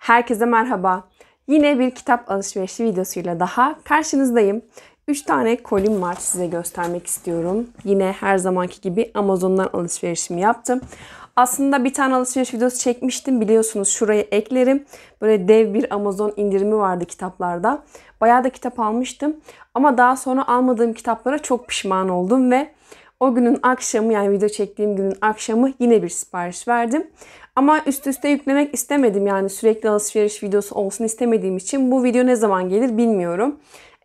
Herkese merhaba. Yine bir kitap alışverişi videosuyla daha karşınızdayım. 3 tane kolim var size göstermek istiyorum. Yine her zamanki gibi Amazon'dan alışverişimi yaptım. Aslında bir tane alışveriş videosu çekmiştim biliyorsunuz şuraya eklerim. Böyle dev bir Amazon indirimi vardı kitaplarda. Bayağı da kitap almıştım ama daha sonra almadığım kitaplara çok pişman oldum ve o günün akşamı yani video çektiğim günün akşamı yine bir sipariş verdim. Ama üst üste yüklemek istemedim yani sürekli alışveriş videosu olsun istemediğim için bu video ne zaman gelir bilmiyorum.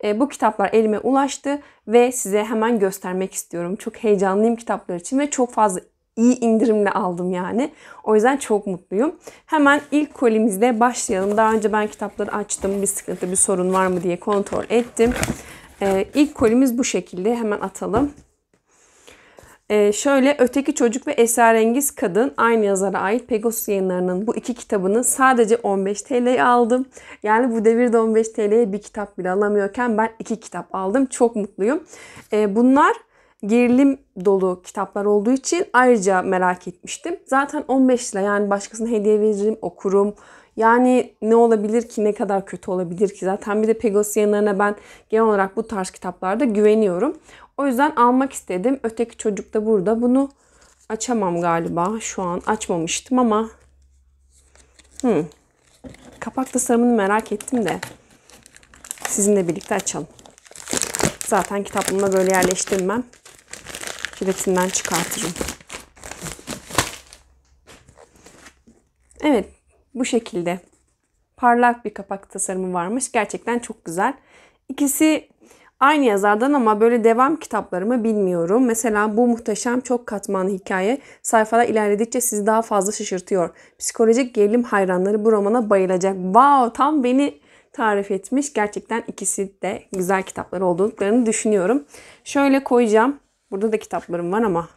E, bu kitaplar elime ulaştı ve size hemen göstermek istiyorum. Çok heyecanlıyım kitaplar için ve çok fazla iyi indirimle aldım yani. O yüzden çok mutluyum. Hemen ilk kolimizle başlayalım. Daha önce ben kitapları açtım. Bir sıkıntı, bir sorun var mı diye kontrol ettim. Ee, ilk kolimiz bu şekilde. Hemen atalım. Ee, şöyle Öteki Çocuk ve Esrarengiz Kadın aynı yazara ait Pegasus yayınlarının bu iki kitabını sadece 15 TL'ye aldım. Yani bu devirde 15 TL'ye bir kitap bile alamıyorken ben iki kitap aldım. Çok mutluyum. Ee, bunlar gerilim dolu kitaplar olduğu için ayrıca merak etmiştim. Zaten 15 lira yani başkasına hediye veririm, okurum. Yani ne olabilir ki, ne kadar kötü olabilir ki? Zaten bir de Pegasus yayınlarına ben genel olarak bu tarz kitaplarda güveniyorum. O yüzden almak istedim. Öteki çocuk da burada. Bunu açamam galiba. Şu an açmamıştım ama hmm. kapak tasarımını merak ettim de sizinle birlikte açalım. Zaten kitaplığımda böyle yerleştirmem. Jiletinden çıkartırım. Evet bu şekilde parlak bir kapak tasarımı varmış. Gerçekten çok güzel. İkisi Aynı yazardan ama böyle devam kitaplarımı bilmiyorum. Mesela bu muhteşem çok katmanlı hikaye sayfada ilerledikçe sizi daha fazla şaşırtıyor. Psikolojik gerilim hayranları bu romana bayılacak. Wow tam beni tarif etmiş. Gerçekten ikisi de güzel kitaplar olduklarını düşünüyorum. Şöyle koyacağım. Burada da kitaplarım var ama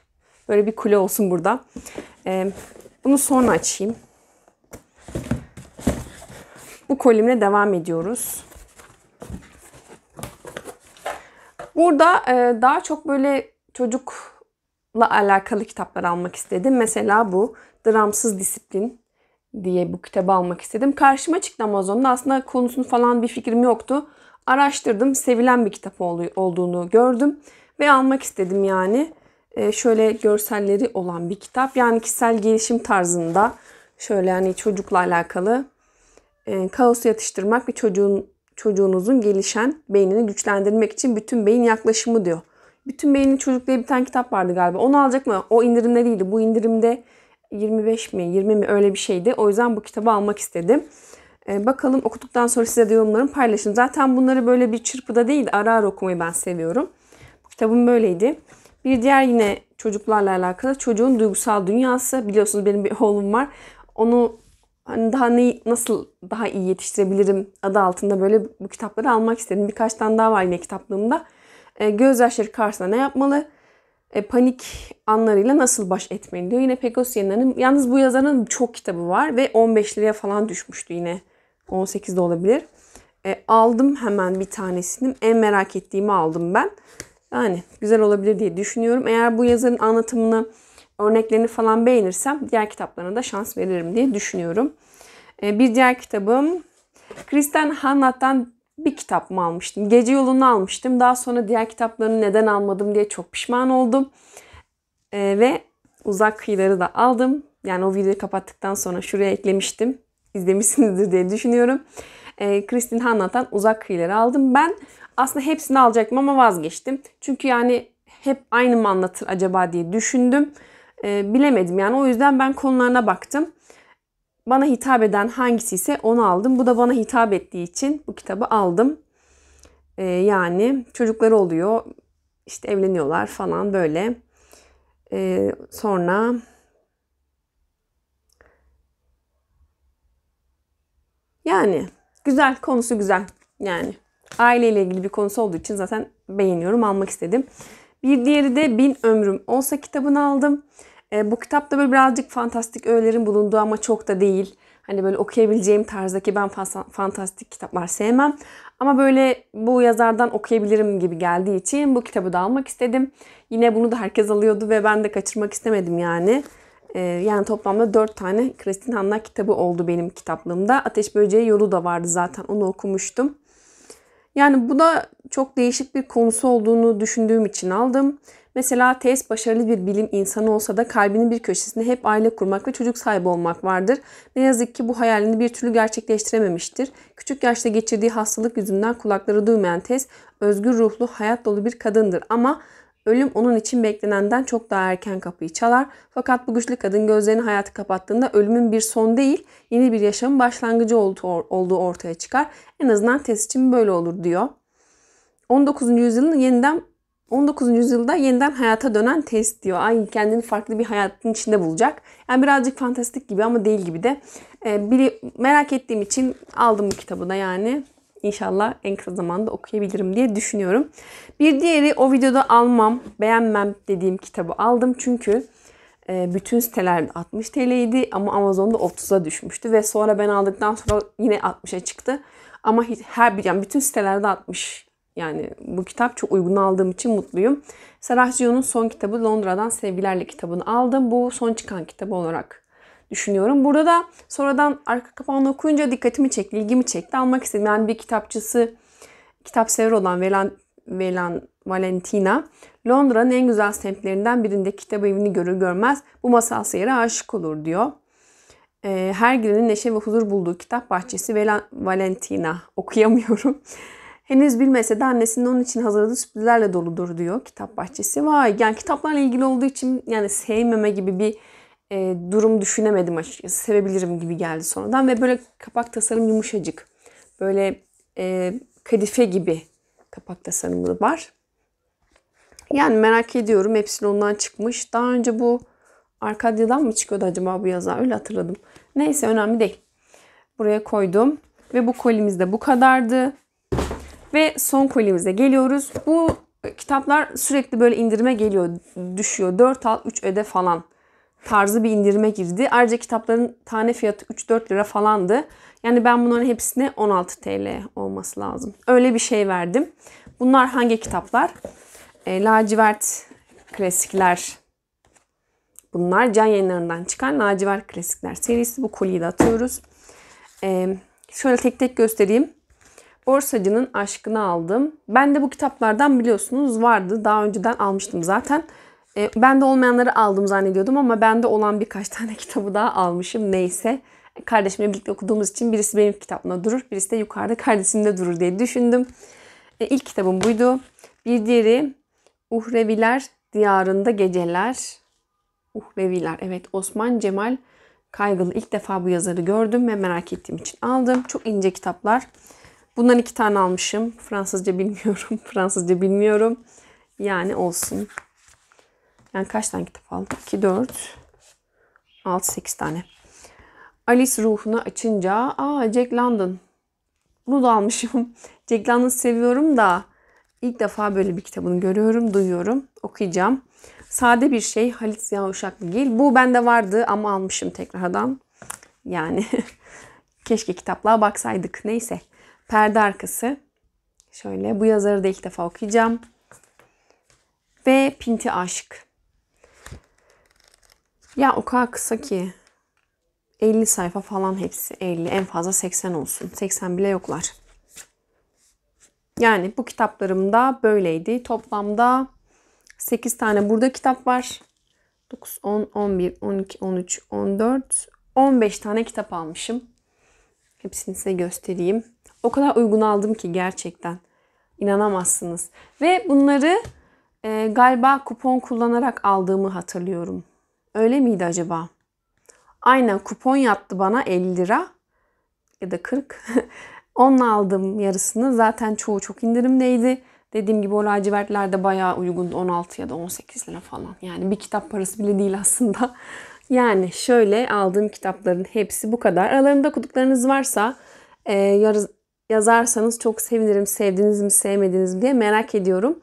böyle bir kule olsun burada. Ee, bunu sonra açayım. Bu kolimle devam ediyoruz. Burada e, daha çok böyle çocukla alakalı kitaplar almak istedim. Mesela bu Dramsız Disiplin diye bu kitabı almak istedim. Karşıma çıktı Amazon'da. Aslında konusunu falan bir fikrim yoktu. Araştırdım. Sevilen bir kitap olduğunu gördüm. Ve almak istedim yani. E, şöyle görselleri olan bir kitap. Yani kişisel gelişim tarzında şöyle hani çocukla alakalı e, kaosu yatıştırmak ve çocuğun çocuğunuzun gelişen beynini güçlendirmek için bütün beyin yaklaşımı diyor. Bütün beynin çocuk diye bir tane kitap vardı galiba. Onu alacak mı? O indirimde değildi. Bu indirimde 25 mi 20 mi öyle bir şeydi. O yüzden bu kitabı almak istedim. Ee, bakalım okuduktan sonra size de yorumlarımı paylaşın. Zaten bunları böyle bir çırpıda değil ara ara okumayı ben seviyorum. Bu kitabım böyleydi. Bir diğer yine çocuklarla alakalı çocuğun duygusal dünyası. Biliyorsunuz benim bir oğlum var. Onu hani daha ne, nasıl daha iyi yetiştirebilirim adı altında böyle bu kitapları almak istedim. Birkaç tane daha var yine kitaplığımda. E, gözyaşları karşısında ne yapmalı? E, panik anlarıyla nasıl baş etmeli diyor. Yine Pegos yayınlarının. Yalnız bu yazarın çok kitabı var ve 15 liraya falan düşmüştü yine. 18 de olabilir. E, aldım hemen bir tanesini. En merak ettiğimi aldım ben. Yani güzel olabilir diye düşünüyorum. Eğer bu yazarın anlatımını örneklerini falan beğenirsem diğer kitaplarına da şans veririm diye düşünüyorum. Ee, bir diğer kitabım Kristen Hannah'tan bir kitap mı almıştım? Gece yolunu almıştım. Daha sonra diğer kitaplarını neden almadım diye çok pişman oldum. Ee, ve uzak kıyıları da aldım. Yani o videoyu kapattıktan sonra şuraya eklemiştim. İzlemişsinizdir diye düşünüyorum. E, ee, Kristin Hannah'tan uzak kıyıları aldım. Ben aslında hepsini alacaktım ama vazgeçtim. Çünkü yani hep aynı mı anlatır acaba diye düşündüm e, bilemedim yani. O yüzden ben konularına baktım. Bana hitap eden hangisi ise onu aldım. Bu da bana hitap ettiği için bu kitabı aldım. E, yani çocukları oluyor. İşte evleniyorlar falan böyle. E, sonra yani güzel konusu güzel. Yani aileyle ilgili bir konusu olduğu için zaten beğeniyorum, almak istedim. Bir diğeri de Bin Ömrüm Olsa kitabını aldım. E, bu kitapta böyle birazcık fantastik öğelerin bulunduğu ama çok da değil. Hani böyle okuyabileceğim tarzdaki ben fantastik kitaplar sevmem. Ama böyle bu yazardan okuyabilirim gibi geldiği için bu kitabı da almak istedim. Yine bunu da herkes alıyordu ve ben de kaçırmak istemedim yani. E, yani toplamda 4 tane Kristin Hanna kitabı oldu benim kitaplığımda. Ateş Böceği Yolu da vardı zaten onu okumuştum. Yani bu da çok değişik bir konusu olduğunu düşündüğüm için aldım. Mesela Tez başarılı bir bilim insanı olsa da kalbinin bir köşesinde hep aile kurmak ve çocuk sahibi olmak vardır. Ne yazık ki bu hayalini bir türlü gerçekleştirememiştir. Küçük yaşta geçirdiği hastalık yüzünden kulakları duymayan Tez, özgür ruhlu, hayat dolu bir kadındır ama Ölüm onun için beklenenden çok daha erken kapıyı çalar. Fakat bu güçlü kadın gözlerini hayatı kapattığında ölümün bir son değil, yeni bir yaşamın başlangıcı olduğu ortaya çıkar. En azından test için böyle olur diyor. 19. yüzyılın yeniden 19. yüzyılda yeniden hayata dönen test diyor. Ay kendini farklı bir hayatın içinde bulacak. Yani birazcık fantastik gibi ama değil gibi de. E, ee, biri, merak ettiğim için aldım bu kitabı da yani. İnşallah en kısa zamanda okuyabilirim diye düşünüyorum. Bir diğeri o videoda almam, beğenmem dediğim kitabı aldım. Çünkü e, bütün sitelerde 60 idi ama Amazon'da 30'a düşmüştü. Ve sonra ben aldıktan sonra yine 60'a çıktı. Ama hiç, her bir yani bütün sitelerde 60 yani bu kitap çok uygun aldığım için mutluyum. Sarah Gio'nun son kitabı Londra'dan Sevgilerle kitabını aldım. Bu son çıkan kitabı olarak düşünüyorum. Burada da sonradan arka kapağını okuyunca dikkatimi çekti, ilgimi çekti. Almak istedim. Yani bir kitapçısı, kitap sever olan Velan, Velan Valentina, Londra'nın en güzel semtlerinden birinde kitap evini görür görmez bu masal seyre aşık olur diyor. Ee, her günün neşe ve huzur bulduğu kitap bahçesi Velan, Valentina. Okuyamıyorum. Henüz bilmese de annesinin onun için hazırladığı sürprizlerle doludur diyor kitap bahçesi. Vay yani kitaplarla ilgili olduğu için yani sevmeme gibi bir e, durum düşünemedim açıkçası. Sevebilirim gibi geldi sonradan ve böyle kapak tasarım yumuşacık. Böyle e, kadife gibi kapak tasarımı var. Yani merak ediyorum hepsini ondan çıkmış. Daha önce bu Arkadya'dan mı çıkıyordu acaba bu yazar? Öyle hatırladım. Neyse önemli değil. Buraya koydum. Ve bu kolimiz de bu kadardı. Ve son kolyemize geliyoruz. Bu kitaplar sürekli böyle indirime geliyor, düşüyor. 4 al 3 öde falan tarzı bir indirime girdi. Ayrıca kitapların tane fiyatı 3-4 lira falandı. Yani ben bunların hepsine 16 TL olması lazım. Öyle bir şey verdim. Bunlar hangi kitaplar? E, lacivert klasikler. Bunlar can yayınlarından çıkan lacivert klasikler serisi. Bu kolyeyi de atıyoruz. E, şöyle tek tek göstereyim. Borsacının Aşkını aldım. Ben de bu kitaplardan biliyorsunuz vardı. Daha önceden almıştım zaten. E, ben de olmayanları aldım zannediyordum ama bende olan birkaç tane kitabı daha almışım. Neyse. Kardeşimle birlikte okuduğumuz için birisi benim kitabımda durur, birisi de yukarıda kardeşimde durur diye düşündüm. E, ilk kitabım buydu. Bir diğeri Uhreviler Diyarında Geceler. Uhreviler. Evet Osman Cemal Kaygılı ilk defa bu yazarı gördüm ve merak ettiğim için aldım. Çok ince kitaplar. Bundan iki tane almışım. Fransızca bilmiyorum. Fransızca bilmiyorum. Yani olsun. Yani kaç tane kitap aldım? 2, 4, 6, 8 tane. Alice ruhunu açınca aa Jack London. Bunu da almışım. Jack London'ı seviyorum da ilk defa böyle bir kitabını görüyorum, duyuyorum. Okuyacağım. Sade bir şey Halit Ziya Uşaklıgil. Bu bende vardı ama almışım tekrardan. Yani keşke kitaplığa baksaydık. Neyse. Perde arkası. Şöyle bu yazarı da ilk defa okuyacağım. Ve Pinti Aşk. Ya o kadar kısa ki. 50 sayfa falan hepsi. 50 en fazla 80 olsun. 80 bile yoklar. Yani bu kitaplarım da böyleydi. Toplamda 8 tane burada kitap var. 9, 10, 11, 12, 13, 14, 15 tane kitap almışım. Hepsini size göstereyim. O kadar uygun aldım ki gerçekten. İnanamazsınız. Ve bunları e, galiba kupon kullanarak aldığımı hatırlıyorum. Öyle miydi acaba? Aynen kupon yattı bana 50 lira ya da 40. Onunla aldım yarısını. Zaten çoğu çok indirimdeydi. Dediğim gibi o lacivertler de bayağı uygun 16 ya da 18 lira falan. Yani bir kitap parası bile değil aslında. Yani şöyle aldığım kitapların hepsi bu kadar. Aralarında okuduklarınız varsa e, yarı, yazarsanız çok sevinirim. Sevdiğiniz mi sevmediniz mi diye merak ediyorum.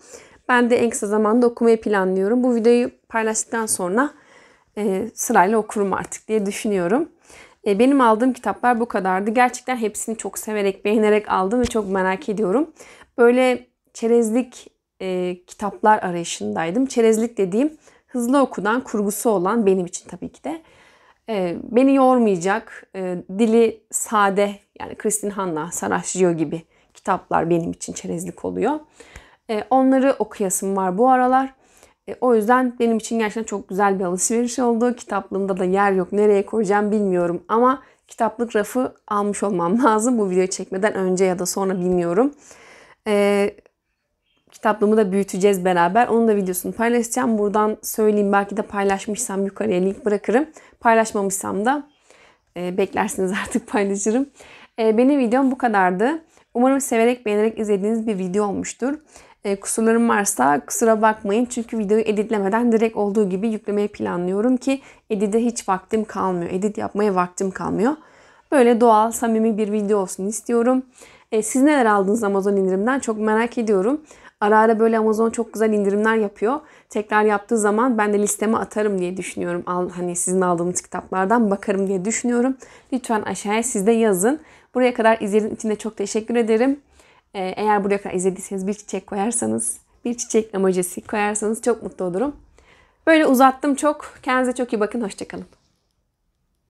Ben de en kısa zamanda okumayı planlıyorum. Bu videoyu paylaştıktan sonra e, sırayla okurum artık diye düşünüyorum. E, benim aldığım kitaplar bu kadardı. Gerçekten hepsini çok severek, beğenerek aldım ve çok merak ediyorum. Böyle çerezlik e, kitaplar arayışındaydım. Çerezlik dediğim hızlı okunan, kurgusu olan benim için tabii ki de. E, beni yormayacak, e, dili sade yani Kristin Hanna, Sarah Gio gibi kitaplar benim için çerezlik oluyor. E, onları okuyasım var bu aralar. E, o yüzden benim için gerçekten çok güzel bir alışveriş oldu. Kitaplığımda da yer yok. Nereye koyacağım bilmiyorum ama kitaplık rafı almış olmam lazım. Bu videoyu çekmeden önce ya da sonra bilmiyorum. E, kitaplığımı da büyüteceğiz beraber. Onun da videosunu paylaşacağım. Buradan söyleyeyim. Belki de paylaşmışsam yukarıya link bırakırım. Paylaşmamışsam da e, beklersiniz artık paylaşırım. Ee, benim videom bu kadardı. Umarım severek beğenerek izlediğiniz bir video olmuştur. Ee, kusurlarım varsa kusura bakmayın çünkü videoyu editlemeden direkt olduğu gibi yüklemeyi planlıyorum ki edite hiç vaktim kalmıyor. Edit yapmaya vaktim kalmıyor. Böyle doğal, samimi bir video olsun istiyorum. Ee, siz neler aldınız Amazon indirimden çok merak ediyorum. Ara ara böyle Amazon çok güzel indirimler yapıyor. Tekrar yaptığı zaman ben de listeme atarım diye düşünüyorum. Al, hani sizin aldığınız kitaplardan bakarım diye düşünüyorum. Lütfen aşağıya siz de yazın. Buraya kadar izlediğiniz için de çok teşekkür ederim. Ee, eğer buraya kadar izlediyseniz bir çiçek koyarsanız, bir çiçek emojisi koyarsanız çok mutlu olurum. Böyle uzattım çok. Kendinize çok iyi bakın. Hoşçakalın.